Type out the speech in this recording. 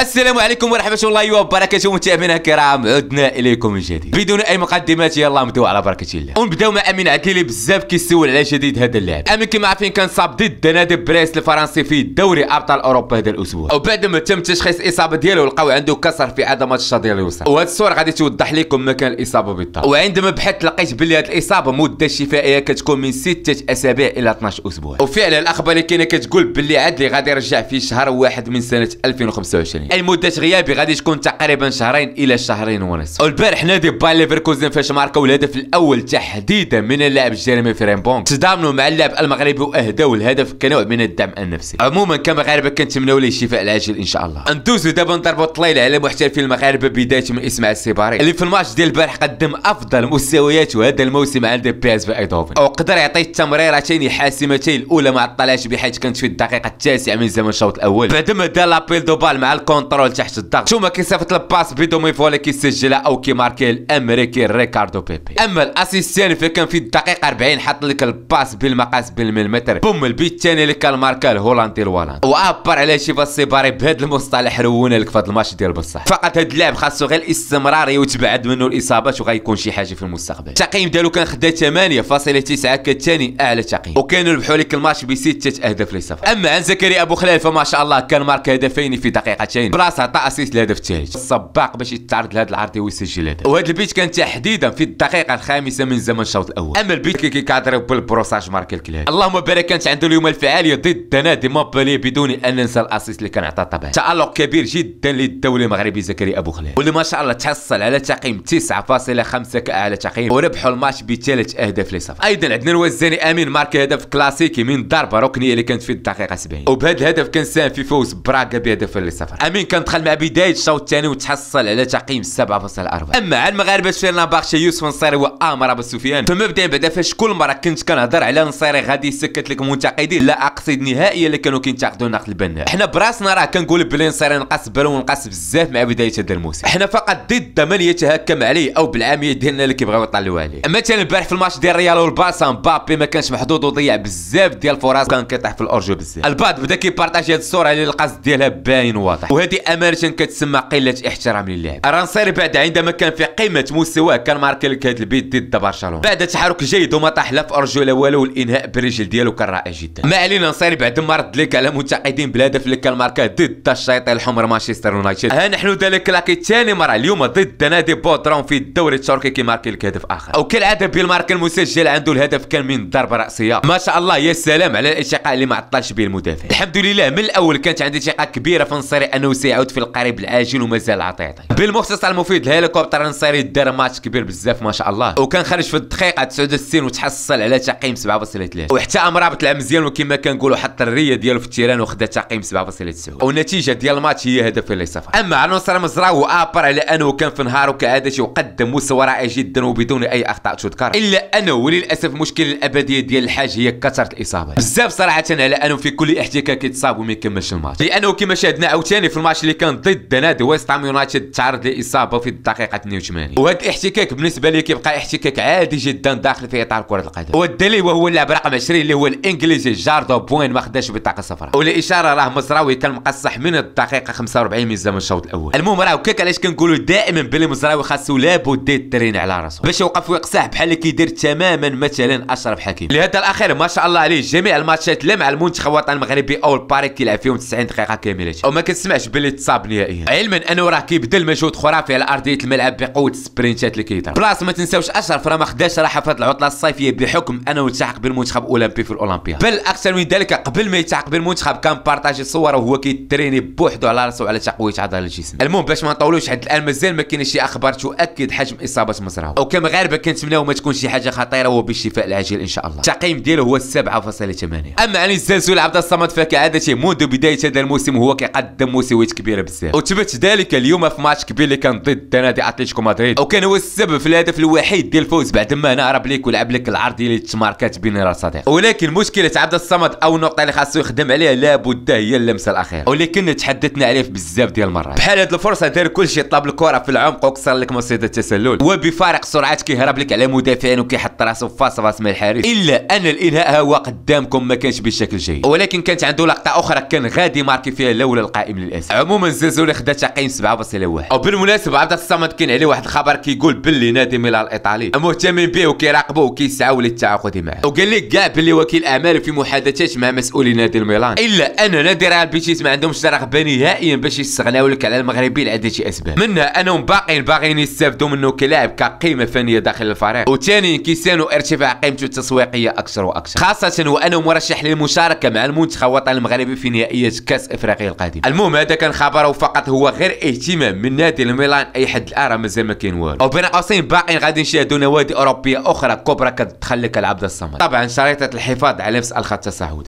السلام عليكم ورحمة الله وبركاته متابعينا الكرام عدنا إليكم من جديد بدون أي مقدمات يلا نبداو على بركة الله ونبداو مع أمين عقيلي بزاف كيسول على جديد هذا اللاعب أمين كما عارفين كان صاب ضد نادي بريس الفرنسي في دوري أبطال أوروبا هذا الأسبوع وبعد ما تم تشخيص الإصابة ديالو لقاو عنده كسر في عظمة الشظير اليسرى وهذه الصورة غادي توضح لكم مكان الإصابة بالضبط وعندما بحثت لقيت بلي هذه الإصابة مدة شفائية كتكون من ستة أسابيع إلى 12 أسبوع وفعلا الأخبار اللي كاينة كتقول بلي عدلي غادي يرجع في شهر واحد من سنة 2025 اي مده غيابي غادي تكون تقريبا شهرين الى شهرين ونص والبارح نادي باير ليفركوزن فاش ماركاو الهدف الاول تحديدا من اللاعب جيريمي فريمبونغ تضامنوا مع اللاعب المغربي واهداو الهدف كنوع من الدعم النفسي عموما كمغاربه كنتمنوا ليه الشفاء العاجل ان شاء الله ندوزو دابا نضربوا الطليله على محترفين المغاربه بدايه من اسماعيل السيباري اللي في الماتش ديال البارح قدم افضل مستوياته هذا الموسم عند بي اس في ايدوفن وقدر يعطي التمريرتين حاسمتين الاولى مع الطلاش بحيث كانت في الدقيقه التاسعه من زمن الشوط الاول بعد ما دار لابيل دو بال مع الكون كونترول تحت الضغط شوما كيصيفط الباس بدون ما يفولي كيسجلها او كيماركي الامريكي ريكاردو بيبي اما الاسيس في كان في الدقيقه 40 حط لك الباس بالمقاس بالمليمتر بوم البيت الثاني اللي كان ماركا الهولندي الوالند وعبر على شيفا فاسيباري بهذا المصطلح رونا لك في هذا الماتش ديال بصح فقط هذا اللاعب خاصو غير الاستمرار وتبعد منه الاصابات وغيكون شي حاجه في المستقبل التقييم ديالو كان خدا 8.9 كالثاني اعلى تقييم وكانوا ربحوا لك الماتش بسته اهداف لصفر اما عن زكريا ابو خلال فما شاء الله كان مارك هدفين في دقيقتين 20 براس عطى اسيست لهدف الثالث السباق باش يتعرض لهذا العرض ويسجل هدف وهذا البيت كان تحديدا في الدقيقه الخامسه من زمن الشوط الاول اما البيت كي كيكادريو بالبروساج ماركا الكلاب اللهم بارك كانت عنده اليوم الفعاليه ضد نادي مونبلي بدون ان ننسى الاسيست اللي كان عطاه طبعا تالق كبير جدا للدولي المغربي زكريا ابو خلال واللي ما شاء الله تحصل على تقييم 9.5 كاعلى تقييم وربحوا الماتش بثلاث اهداف لصفر ايضا عندنا الوزاني امين ماركا هدف كلاسيكي من ضربه ركنيه اللي كانت في الدقيقه 70 وبهذا الهدف كان ساهم في فوز براغا بهدف لصفر امين مين كندخل مع بدايه الشوط الثاني وتحصل على تقييم 7.4 اما على المغاربه شفنا بارشا يوسف نصيري وامر ابو سفيان فمبدئيا بعدا فاش كل مره كنت كنهضر على نصيري غادي يسكت لك المنتقدين لا اقصد نهائيا اللي كانوا كينتقدوا النقد البناء حنا براسنا راه كنقول بلي نصيري نقص بالون ونقص بزاف مع بدايه هذا الموسم حنا فقط ضد من يتهكم عليه او بالعاميه ديالنا اللي كيبغيو يطلعوا عليه مثلا البارح في الماتش ديال ريال والبارسا مبابي ما كانش محظوظ وضيع بزاف ديال الفرص كان كيطيح في الأرجو بزاف البعض بدا كيبارطاجي هذه الصوره اللي القصد ديالها باين واضح هذه امانه كتسمى قله احترام للاعب رانسير بعد عندما كان في قمه مستواه كان ماركي لك هذا البيت ضد برشلونه بعد تحرك جيد وما طاح لا في ارجله والو والانهاء بالرجل ديالو كان رائع جدا ما علينا نصير بعد ما رد لك على منتقدين بالهدف اللي كان ماركاه ضد الشيط الحمر مانشستر يونايتد ها نحن ذلك لاكي ثاني مره اليوم ضد نادي بودرون في الدوري التركي كيماركي لك هدف اخر او كالعاده بالمارك المسجل عنده الهدف كان من ضربه راسيه ما شاء الله يا سلام على الالتقاء اللي ما عطلش به المدافع الحمد لله من الاول كانت عندي ثقه كبيره في نصيري انه وسيعود في القريب العاجل ومازال عطيطي بالمختصر المفيد الهليكوبتر نصيري دار ماتش كبير بزاف ما شاء الله وكان خرج في الدقيقه 69 وتحصل على تقييم 7.3 وحتى امرابط العام مزيان وكما كنقولوا حط الريه ديالو في التيران وخدا تقييم 7.9 والنتيجه ديال الماتش هي هدف اللي صفر اما نصر مزراوي ابر على انه كان في نهاره كعادته وقدم مستوى رائع جدا وبدون اي اخطاء تذكر الا انه وللاسف المشكله الابديه ديال الحاج هي كثره الاصابات بزاف صراحه على انه في كل احتكاك يتصاب وما يكملش الماتش لانه كما شاهدنا عاوتاني في الماتش الماتش اللي كان ضد نادي ويست هام يونايتد تعرض لاصابه في الدقيقه 82 وهذا الاحتكاك بالنسبه لي كيبقى احتكاك عادي جدا داخل في اطار كره القدم والدليل وهو اللاعب رقم 20 اللي هو الانجليزي جاردو بوين ما خداش بطاقه صفراء والاشاره راه مصراوي كان مقصح من الدقيقه 45 من زمن الشوط الاول المهم راه كيك علاش كنقولوا دائما بلي مصراوي خاصو لابد يترين على راسه باش يوقف ويقصح بحال اللي كيدير تماما مثلا اشرف حكيم لهذا الاخير ما شاء الله عليه جميع الماتشات لا مع المنتخب الوطني المغربي او الباريك كيلعب فيهم 90 دقيقه كامله وما كنسمعش بلي تصاب نهائيا إيه. علما انه راه كيبدل مجهود خرافي على ارضيه الملعب بقوه السبرينتات اللي كيدير بلاص ما تنساوش اشرف راه ما خداش راحه في هذه العطله الصيفيه بحكم انه التحق بالمنتخب الاولمبي في الاولمبيا بل اكثر من ذلك قبل ما يلتحق بالمنتخب كان بارطاجي صور وهو كيتريني بوحدو على راسو على تقويه عضله الجسم المهم باش ما نطولوش حد الان مازال ما كاينش شي اخبار تؤكد حجم اصابه او كمغاربه كنتمناو ما تكون شي حاجه خطيره وبالشفاء العاجل ان شاء الله التقييم ديالو هو 7.8 اما عن الزلزول عبد الصمد فكعادته منذ بدايه هذا الموسم هو كيقدم موسم مستويات كبيره بزاف وثبت ذلك اليوم في ماتش كبير اللي كان ضد نادي اتلتيكو مدريد وكان هو السبب في الهدف الوحيد ديال الفوز بعد ما انا عرب ليك ولعب لك العرض اللي تماركات بين راه ولكن مشكله عبد الصمد او النقطه اللي خاصو يخدم عليها لابد هي اللمسه الاخيره ولكن تحدثنا عليه في بزاف ديال المرات بحال هذه الفرصه دار كل شيء طلب الكره في العمق وكسر لك مصيده التسلل وبفارق سرعات كيهرب لك على مدافعين وكيحط راسه في فاس راس من الحارس الا ان الانهاء هو قدامكم ما كانش بشكل جيد ولكن كانت عنده لقطه اخرى كان غادي ماركي فيها لولا القائم للاسف عموما زازولي خدا تقييم 7.1 وبالمناسبه عبد الصمد كاين عليه واحد الخبر كيقول باللي نادي ميلان الايطالي مهتمين به وكيراقبوه وكيسعوا للتعاقد معاه وقال لك كاع باللي وكيل اعماله في محادثات مع مسؤولي نادي الميلان الا ان نادي ريال بيتيس ما عندهمش رغبه نهائيا باش يستغناو لك على المغربي لعده اسباب منها انهم باقيين باغيين يستافدوا منه كلاعب كقيمه فنيه داخل الفريق وثانيا كيسانوا ارتفاع قيمته التسويقيه اكثر واكثر خاصه وانه مرشح للمشاركه مع المنتخب الوطني المغربي في نهائيات كاس افريقيا القادمة المهم هذا كان خبره فقط هو غير اهتمام من نادي الميلان اي حد الان راه مازال ما كاين والو قوسين باقيين غادي نشاهدوا نوادي اوروبيه اخرى كبرى كتدخل لك العبد الصمد طبعا شريطه الحفاظ على نفس الخط الصحوي